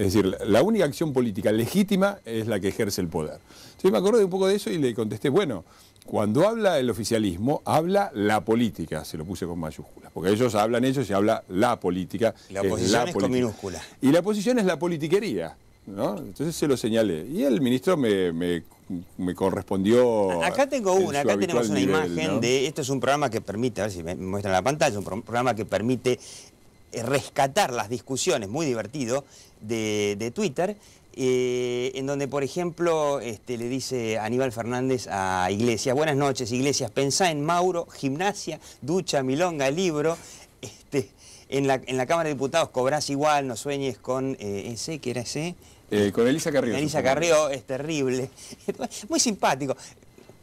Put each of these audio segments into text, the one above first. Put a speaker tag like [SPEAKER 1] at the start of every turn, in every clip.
[SPEAKER 1] Es decir, la única acción política legítima es la que ejerce el poder. Entonces me acordé un poco de eso y le contesté, bueno, cuando habla el oficialismo, habla la política, se lo puse con mayúsculas, porque ellos hablan ellos y habla la política. La oposición es, con minúscula. Y la oposición es la politiquería, ¿no? Entonces se lo señalé. Y el ministro me, correspondió... Acá tengo una, acá tenemos una imagen de...
[SPEAKER 2] Esto es un programa que permite, a ver si me muestran la pantalla, un programa que permite eh, rescatar las discusiones, muy divertido, de, Twitter, eh, en donde, por ejemplo, este, le dice Aníbal Fernández a Iglesias, buenas noches, Iglesias, pensá en Mauro, gimnasia, ducha, milonga, libro, este, en, la, Cámara de Diputados cobrás igual, no sueñes con eh, ese, que era ese... con Elisa Carrió. Elisa Carrió es terrible, muy simpático.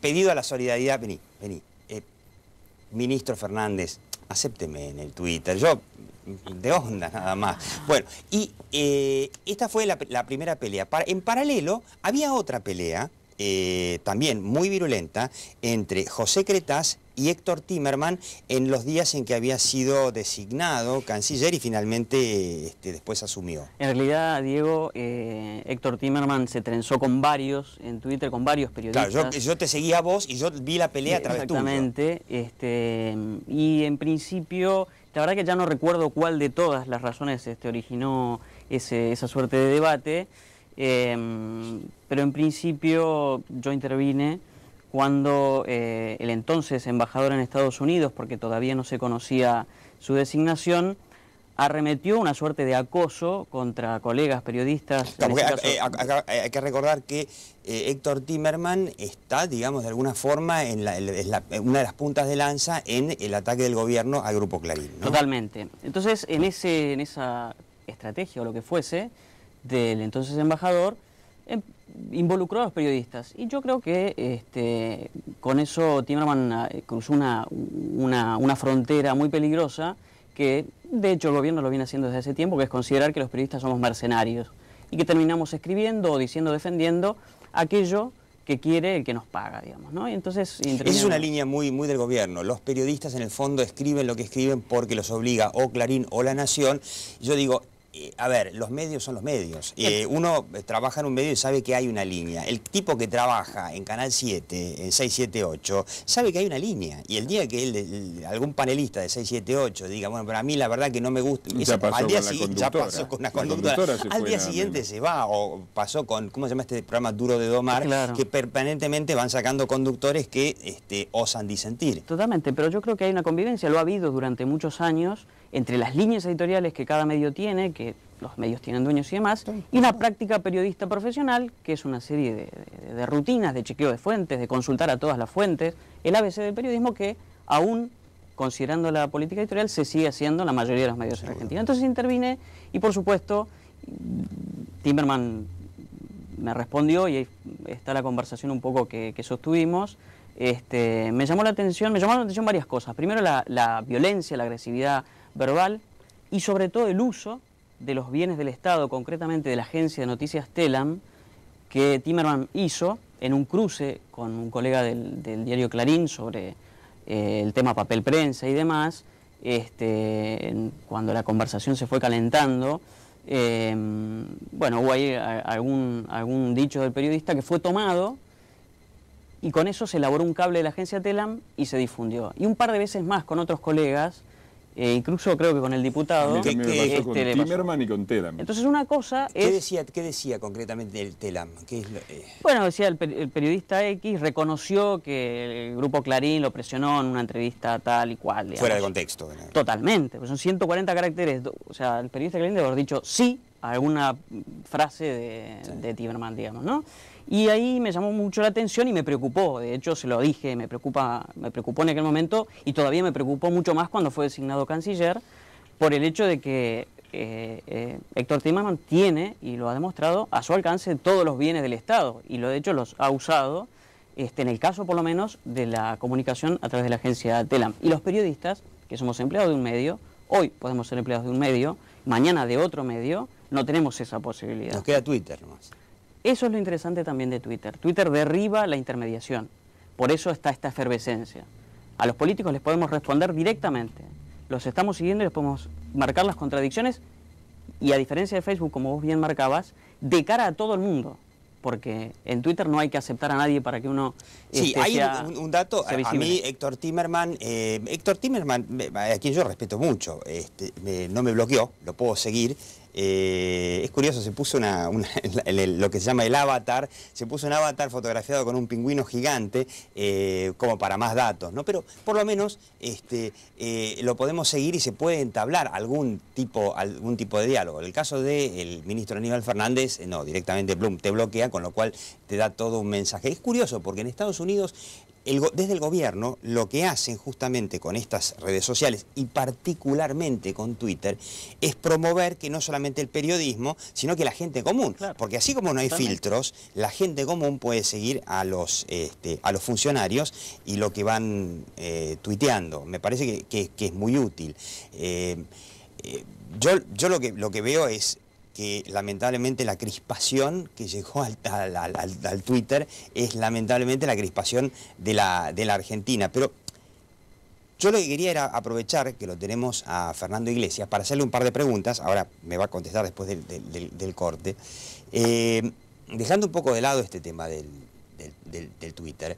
[SPEAKER 2] Pedido a la solidaridad, vení, vení. ministro Fernández, acépteme en el Twitter. Yo de onda nada más. Bueno, y eh, esta fue la, primera pelea. en paralelo, había otra pelea, eh, también muy virulenta, entre José Cretas y Héctor Timerman en los días en que había sido designado canciller y finalmente este, después asumió.
[SPEAKER 3] En realidad, Diego, eh, Héctor Timerman se trenzó con varios, en Twitter, con varios periodistas. Claro, yo, te seguía a vos y yo vi la pelea a través Exactamente, Este, y en principio la verdad que ya no recuerdo cuál de todas las razones este, originó esa suerte de debate, em, pero en principio yo intervine cuando eh, el entonces embajador en Estados Unidos, porque todavía no se conocía su designación, arremetió una suerte de acoso contra colegas periodistas. Eh,
[SPEAKER 2] eh, hay, que recordar que eh, Héctor Timerman está, digamos, de alguna forma en, una de las puntas de lanza en el ataque del gobierno al Grupo Clarín.
[SPEAKER 3] Totalmente. Entonces, en, ese, en esa estrategia o lo que fuese del entonces embajador, em, involucró a los periodistas. Y yo creo que este, con eso Timerman cruzó una, una, una frontera muy peligrosa que de hecho el gobierno lo viene haciendo desde hace tiempo, que es considerar que los periodistas somos mercenarios y que terminamos escribiendo o diciendo, defendiendo aquello que quiere el que nos paga, digamos, ¿no? Y entonces... Es una línea muy,
[SPEAKER 2] muy del gobierno. Los periodistas en el fondo escriben lo que escriben porque los obliga o Clarín o La Nación. Yo digo, a ver, los medios son los medios. uno eh, trabaja en un medio y sabe que hay una línea. El tipo que trabaja en Canal 7, en 678, sabe que hay una línea. Y el día que algún panelista de 678 diga, bueno, para mí la verdad que no me gusta... al día ya pasó con la conductora. al día siguiente se va, o pasó con, ¿cómo se llama este programa Duro de Domar? Que permanentemente van
[SPEAKER 3] sacando conductores que este, osan disentir. Totalmente, pero yo creo que hay una convivencia, lo ha habido durante muchos años entre las líneas editoriales que cada medio tiene, que los medios tienen dueños y demás, y una práctica periodista profesional, que es una serie de, rutinas, de chequeo de fuentes, de consultar a todas las fuentes, el ABC del periodismo que aún considerando la política editorial, se sigue haciendo la mayoría de los medios en Argentina. Entonces intervine y, por supuesto, Timerman me respondió y ahí está la conversación un poco que, sostuvimos. Este, me llamó la atención, me llamaron la atención varias cosas. Primero la violencia, la agresividad, verbal y sobre todo el uso de los bienes del Estado, concretamente de la agencia de noticias Telam, que Timerman hizo en un cruce con un colega del, diario Clarín sobre eh, el tema papel prensa y demás, este, cuando la conversación se fue calentando, em, bueno, hubo ahí algún, algún dicho del periodista que fue tomado y con eso se elaboró un cable de la agencia Telam y se difundió. Y un par de veces más con otros colegas eh, incluso creo que con el diputado. ¿Qué, este Timerman y con Telam. Entonces una cosa es... ¿Qué
[SPEAKER 2] decía, qué decía concretamente el Telam? Eh?
[SPEAKER 3] Bueno, decía el, periodista X, reconoció que el grupo Clarín lo presionó en una entrevista tal y cual. Fuera de contexto. Totalmente, pues son 140 caracteres. O sea, el periodista Clarín debe haber dicho sí a alguna frase de, de Timerman, digamos, ¿no? Y ahí me llamó mucho la atención y me preocupó, de hecho se lo dije, me, preocupa, me preocupó en aquel momento y todavía me preocupó mucho más cuando fue designado canciller por el hecho de que eh, eh, Héctor Timerman tiene, y lo ha demostrado, a su alcance todos los bienes del Estado y lo de hecho los ha usado, este, en el caso por lo menos de la comunicación a través de la agencia TELAM. Y los periodistas, que somos empleados de un medio, hoy podemos ser empleados de un medio, mañana de otro medio, no tenemos esa posibilidad. Nos queda Twitter nomás. Eso es lo interesante también de Twitter. Twitter derriba la intermediación. Por eso está esta efervescencia. A los políticos les podemos responder directamente. Los estamos siguiendo y les podemos marcar las contradicciones. Y a diferencia de Facebook, como vos bien marcabas, de cara a todo el mundo porque en Twitter no hay que aceptar a nadie para que uno... Sí, este, hay un, dato, a mí
[SPEAKER 2] Héctor Timerman, Héctor Timmerman, eh, a quien yo respeto mucho, este, no me bloqueó, lo puedo seguir, eh, es curioso, se puso lo que se llama el avatar, se puso un avatar fotografiado con un pingüino gigante eh, como para más datos, ¿no? Pero por lo menos este, eh, lo podemos seguir y se puede entablar algún tipo, algún tipo de diálogo. En el caso del ministro Aníbal Fernández, no, directamente Blum te bloquea, con lo cual te da todo un mensaje. Es curioso porque en Estados Unidos desde el gobierno lo que hacen justamente con estas redes sociales y particularmente con Twitter es promover que no solamente el periodismo, sino que la gente común. Porque así como no hay filtros, la gente común puede seguir a los, este, a los funcionarios y lo que van eh, tuiteando. Me parece que, es muy útil. Eh, eh, yo, lo que veo es que lamentablemente la crispación que llegó al, al, Twitter es lamentablemente la crispación de la, Argentina. Pero yo lo que quería era aprovechar que lo tenemos a Fernando Iglesias para hacerle un par de preguntas, ahora me va a contestar después del, corte, eh, dejando un poco de lado este tema del, del Twitter.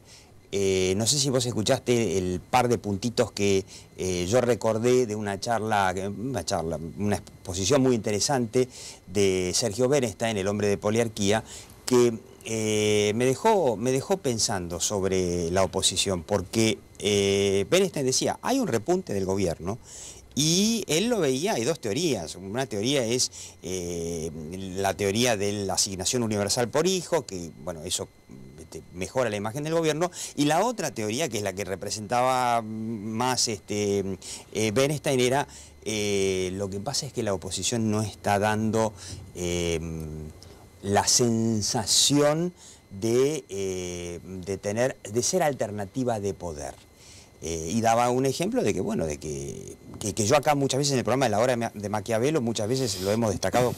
[SPEAKER 2] Eh, no sé si vos escuchaste el par de puntitos que eh, yo recordé de una charla, una charla, una exposición muy interesante de Sergio en el hombre de poliarquía, que eh, me, dejó, me dejó pensando sobre la oposición, porque Beresta decía, hay un repunte del gobierno y él lo veía, hay dos teorías. Una teoría es la teoría de la asignación universal por hijo, que bueno, eso mejora la imagen del gobierno. Y la otra teoría, que es la que representaba más este, eh, era eh, lo que pasa es que la oposición no está dando em, la sensación eh, de, tener, de ser alternativa de poder. Eh, y daba un ejemplo de que, bueno, de que, que, yo acá muchas veces en el programa de la hora de Maquiavelo, muchas veces lo hemos destacado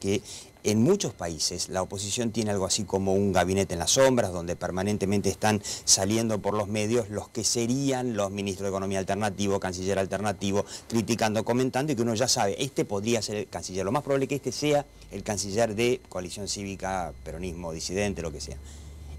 [SPEAKER 2] que en muchos países la oposición tiene algo así como un gabinete en las sombras, donde permanentemente están saliendo por los medios los que serían los ministros de Economía Alternativo, Canciller Alternativo, criticando, comentando, y que uno ya sabe, este podría ser el canciller. Lo más probable que este sea el canciller de coalición cívica, peronismo, disidente, lo que sea.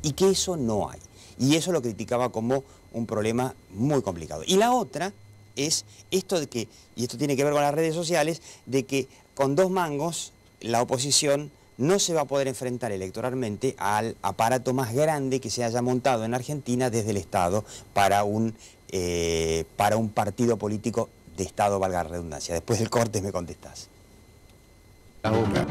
[SPEAKER 2] Y que eso no hay. Y eso lo criticaba como un problema muy complicado. Y la otra es esto de que, y esto tiene que ver con las redes sociales, de que con dos mangos la oposición no se va a poder enfrentar electoralmente al aparato más grande que se haya montado en Argentina desde el Estado para un, eh, para un partido político de Estado, valga la redundancia. Después del corte me contestás. La boca.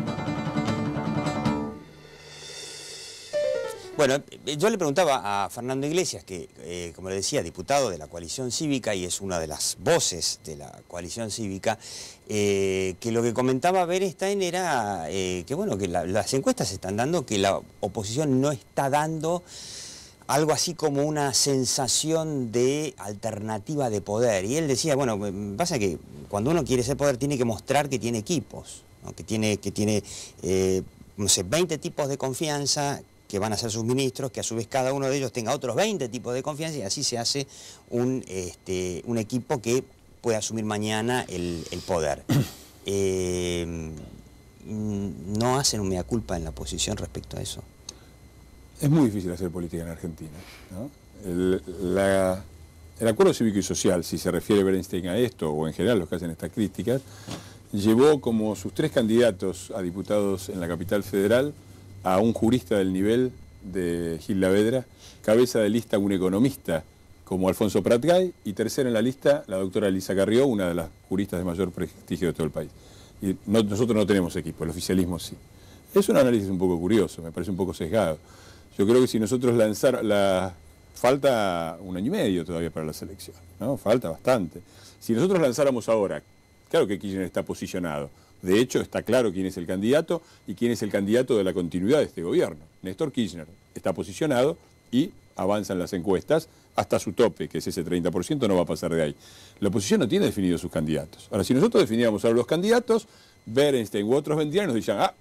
[SPEAKER 2] Bueno, eh, yo le preguntaba a Fernando Iglesias, que eh, como le decía, diputado de la coalición cívica y es una de las voces de la coalición cívica, eh, que lo que comentaba Berestain era que bueno, que las encuestas están dando que la oposición no está dando algo así como una sensación de alternativa de poder. Y él decía, bueno, pasa que cuando uno quiere ser poder tiene que mostrar que tiene equipos, que tiene, que tiene no sé, 20 tipos de confianza, que van a ser sus ministros, que a su vez cada uno de ellos tenga otros 20 tipos de confianza y así se hace un, este, equipo que pueda asumir mañana el, poder. Eh, mm, ¿No hacen un mea culpa en la oposición respecto a eso? Es muy difícil hacer política en Argentina.
[SPEAKER 1] El, acuerdo cívico y social, si se refiere Bernstein a esto, o en general los que hacen estas críticas, llevó como sus tres candidatos a diputados en la capital federal a un jurista del nivel de Gil Lavedra, cabeza de lista un economista como Alfonso Pratgay y tercera en la lista la doctora Elisa Carrió, una de las juristas de mayor prestigio de todo el país. Y nosotros no tenemos equipo, el oficialismo sí. Es un análisis un poco curioso, me parece un poco sesgado. Yo creo que si nosotros lanzar la... Falta un año y medio todavía para la selección, ¿no? Falta bastante. Si nosotros lanzáramos ahora, claro que Kirchner está posicionado, de hecho, está claro quién es el candidato y quién es el candidato de la continuidad de este gobierno. Néstor Kirchner está posicionado y avanzan las encuestas hasta su tope, que es ese 30%, no va a pasar de ahí. La oposición no tiene definidos sus candidatos. Ahora, si nosotros definiéramos a los candidatos, Berenstein u otros vendrían y nos dirían, ah,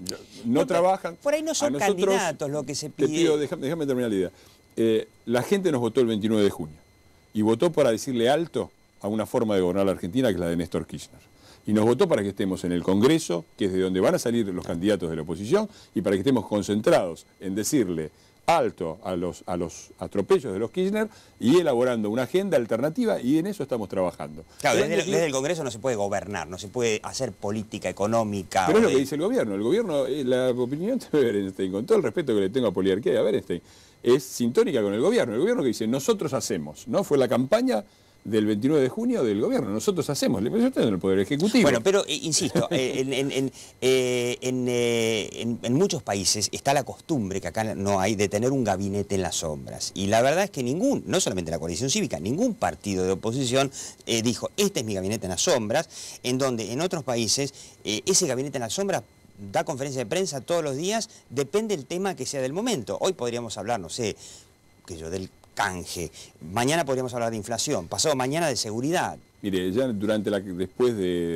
[SPEAKER 2] no trabajan. Por ahí no son candidatos lo que se pide.
[SPEAKER 1] Te déjame, terminar la idea. Eh, la gente nos votó el 29 de junio y votó para decirle alto a una forma de gobernar la Argentina que es la de Néstor Kirchner y nos votó para que estemos en el Congreso, que es de donde van a salir los candidatos de la oposición, y para que estemos concentrados en decirle alto a los, a los atropellos de los Kirchner y elaborando una agenda alternativa y en eso estamos trabajando. Claro, desde, el
[SPEAKER 2] Congreso no se puede gobernar, no se puede hacer política económica. Pero es lo que dice el gobierno. El gobierno, eh, la
[SPEAKER 1] opinión de Berenstein, con todo el respeto que le tengo a Poliarquía y a Berenstein, es sintónica con el gobierno. El gobierno que dice, nosotros hacemos, ¿no? Fue la campaña del 29 de junio del gobierno. Nosotros hacemos, yo ustedes en el Poder Ejecutivo. Bueno,
[SPEAKER 2] pero insisto, en, muchos países está la costumbre, que acá no hay, de tener un gabinete en las sombras. Y la verdad es que ningún, no solamente la coalición cívica, ningún partido de oposición eh, dijo, este es mi gabinete en las sombras, en donde en otros países eh, ese gabinete en las sombras da conferencia de prensa todos los días, depende del tema que sea del momento. Hoy podríamos hablar, no sé, que yo, del canje. Mañana podríamos hablar de inflación, pasado mañana de seguridad. Mire, ya durante la,
[SPEAKER 1] después de...